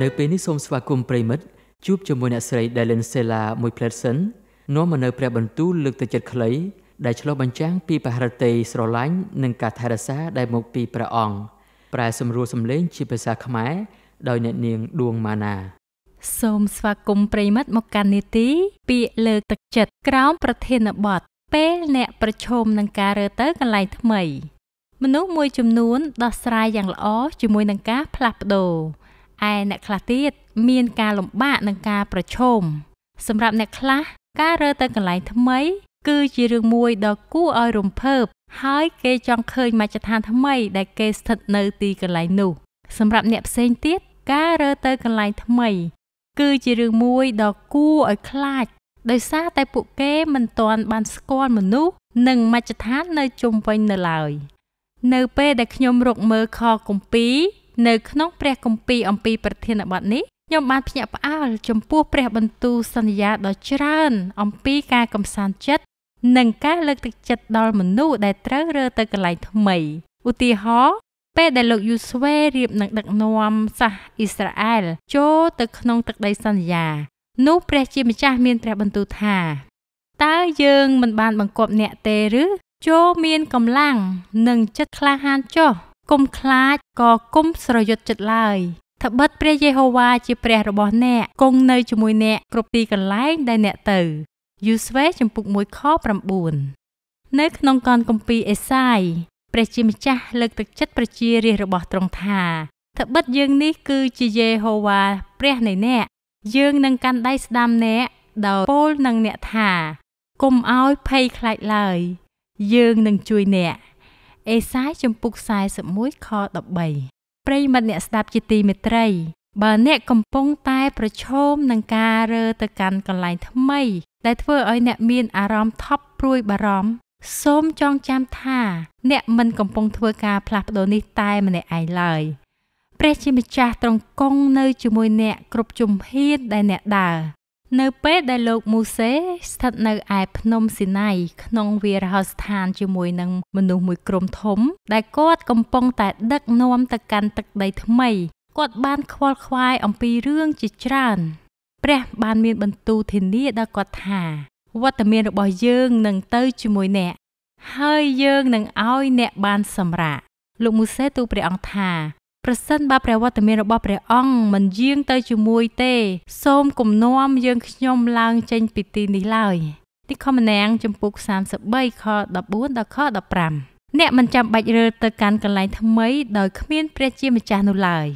នៅពេលនេះសូមស្វាគមន៍ប្រិមិត្តជួបជាមួយអ្នកស្រី Delen Sela មួយ Pletson នាំមកនៅព្រះបន្ទូលលើកទឹកចិត្តខ្លីដែលឆ្លុះបញ្ចាំងពីបរិតីស្រឡាញ់និងការថែរក្សា ដែលមកពីព្រះអង្គប្រែ សម្រួលសម្លេង ជាភាសាខ្មែរដោយអ្នកនាងដួងម៉ាណាសូមស្វាគមន៍ប្រិមិត្តមកកាន់នីតិពាក្យលើកទឹកចិត្តក្រោមប្រធានបទពេលអ្នកប្រឈមនឹងការរើទៅកន្លែងថ្មី មនុស្សមួយចំនួនដោះស្រាយយ៉ាងល្អជាមួយនឹងការផ្លាស់ប្ដូរឯអ្នកខ្លះទៀតមានការលំបាកនឹងការប្រឈមសម្រាប់អ្នកខ្លះការរើទៅកន្លែងថ្មី គឺជារឿងមួយដ៏គួរឲ្យរំភើបហើយគេចង់ឃើញមជ្ឈដ្ឋានថ្មីដែលគេស្ថិតនៅទីកន្លែងនោះសម្រាប់អ្នកផ្សេងទៀតការរើទៅកន្លែងថ្មីគឺជារឿងមួយដ៏គួរឲ្យខ្លាចដោយសារតែពួកគេមិនទាន់បានស្គាល់មនុស្សនិងមជ្ឈដ្ឋាននៅជុំវិញនៅឡើយនៅ ពេលដែលខ្ញុំរកមើលខគម្ពីរនៅក្នុងព្រះគម្ពីរអំពីប្រធានបទនេះខ្ញុំបានភ្ញាក់ផ្អើលចំពោះព្រះបន្ទូលសន្យាដ៏ច្រើន អំពីការកំសាន្តចិត្តនិងការលើកទឹកចិត្តដល់មនុស្សដែលត្រូវរើទៅកន្លែងថ្មីឧទាហរណ៍ពេលដែលលោកយូស្វេរៀបនឹងដឹកនាំសាសអ៊ីស្រាអែលចូលទៅក្នុងទឹកដីសន្យានោះព្រះជាម្ចាស់មានព្រះបន្ទូលថាតើយើងមិនបានបង្គាប់អ្នកទេឬចូលមានកម្លាំងនិងចិត្តក្លាហានចុះគុំខ្លាចក៏គុំស្រយុតចិត្តឡើយត្បិតព្រះយេហូវ៉ាជាព្រះរបស់អ្នកគង់នៅជាមួយអ្នកគ្រប់ទីកន្លែងដែលអ្នកទៅយូស្វេចំពុក1ខ9នៅក្នុងកនកម្ពីអេសាយព្រះជាម្ចាស់លើកទឹកចិត្តប្រជារាស្ត្ររបស់ទ្រង់ថាត្បិតយើងនេះគឺជាយេហូវ៉ាព្រះនៃអ្នកយើងនឹងកាន់ដៃស្ដាំអ្នកដោយពោលនឹងអ្នកថាគុំឲ្យភ័យខ្លាចឡើយយើងនឹងជួយអ្នកអេសាយជំពូក41ខ13ប្រិមិត្តអ្នកស្ដាប់ជាទីមេត្រីបើអ្នកកំពុងតែប្រឈមនឹងការរើទៅកាន់កន្លែងថ្មីដែលធ្វើឲ្យអ្នកមានអារម្មណ៍ថប់ព្រួយបារម្ភសូមចងចាំថាអ្នកមិនកំពុងធ្វើការផ្លាស់ប្ដូរនេះតែម្នាក់ឯងឡើយព្រះជាម្ចាស់ទ្រង់គង់នៅជាមួយអ្នកគ្រប់ជំហានដែលអ្នកដើរនៅពេលដែលលោកមូសេស្ថិតនៅឯភ្នំស៊ីណាយក្នុងវារហស្ថានជាមួយនឹងមនុស្សមួយក្រុមធំ ដែលគាត់កំពុងតែដឹកនាំទៅកាន់ទឹកដីថ្មីគាត់បានខ្វល់ខ្វាយអំពីរឿងជាច្រើនព្រះបានមានបន្ទូលធានាដល់គាត់ថាវត្តមានរបស់យើងនឹងទៅជាមួយអ្នកហើយយើងនឹងឲ្យអ្នកបានសម្រាកលោកមូសេទូព្រះអង្គថាប្រសិនបើព្រះវត្តមានរបស់ព្រះអង្គមិនយាងទៅជាមួយទេ សូមគំនុំយើងខ្ញុំឡើងចេញពីទីនេះឡើយទីខមណាងចំពុក33ខ14ដល់ខ15អ្នកមិនចាំបាច់រើទៅកាន់កន្លែងថ្មីដោយគ្មានព្រះជាម្ចាស់នោះឡើយ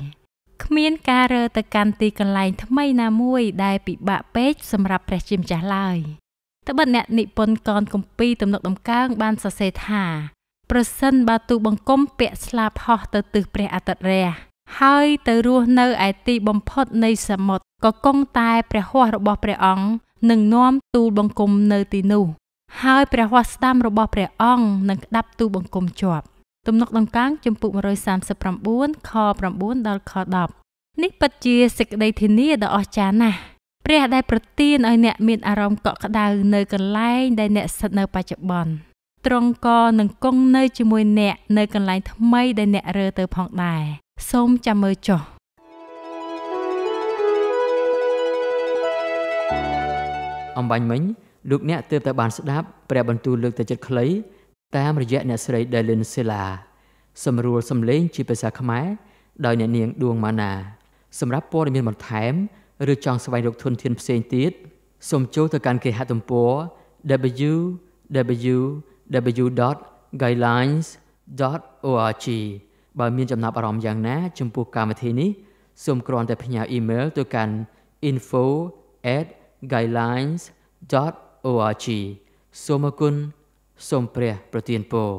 គ្មានការរើទៅកាន់ទីកន្លែងថ្មីណាមួយដែលពិបាកពេកសម្រាប់ព្រះជាម្ចាស់ឡើយត្បិតអ្នកនិពន្ធកនគម្ពីរទំនុកដំកើងបានសរសេរថាប្រសិនបើទូបង្គំពាក់ស្លាបហោះ ទៅទិសព្រះអាទិត្យរះហើយទៅរស់នៅឯទីបំផុតនៃសមុទ្រក៏គង់តែព្រះហស្ថរបស់ព្រះអង្គនឹងនាំទូលបង្គំនៅទីនោះហើយព្រះហស្ថស្ដាំរបស់ព្រះអង្គនឹងក្តាប់ទូលបង្គំជាប់ទំនុកដំកើងចំពុក139ខ9ដល់ខ10នេះពិតជាសេចក្តីធានាដ៏អស្ចារ្យណាស់ព្រះដែលប្រទានឲ្យអ្នកមានអារម្មណ៍កក់ក្ដៅនៅកន្លែងដែលអ្នកស្ថិតនៅបច្ចុប្បន្នទ្រង់ក៏នឹងគង់នៅជាមួយអ្នក នៅកន្លែង ថ្មី ដែលអ្នក រើទៅផងដែរសូមចាំមើលចុះអំបញ្ញមិញលោកអ្នកទើបតែបានស្ដាប់ព្រះបន្ទូលលើកទឹកចិត្តខ្លីតាមរយៈអ្នកស្រី Delin Sela សម្រួលសម្លេង ជាភាសាខ្មែរដោយអ្នកនាង ដួងម៉ាណាសម្រាប់ព័ត៌មានបន្ថែមឬចង់ស្វែងរកធនធានផ្សេងទៀតសូមចូលទៅកាន់គេហទំព័រ www www.guidelines.org បើមានចំណាប់អារម្មណ៍យ៉ាងណា ចំពោះកម្មវិធីនេះសូមគ្រាន់តែផ្ញើអ៊ីមែលទៅកាន់ info@guidelines.org សូមអគុណសូមព្រះប្រទានពរ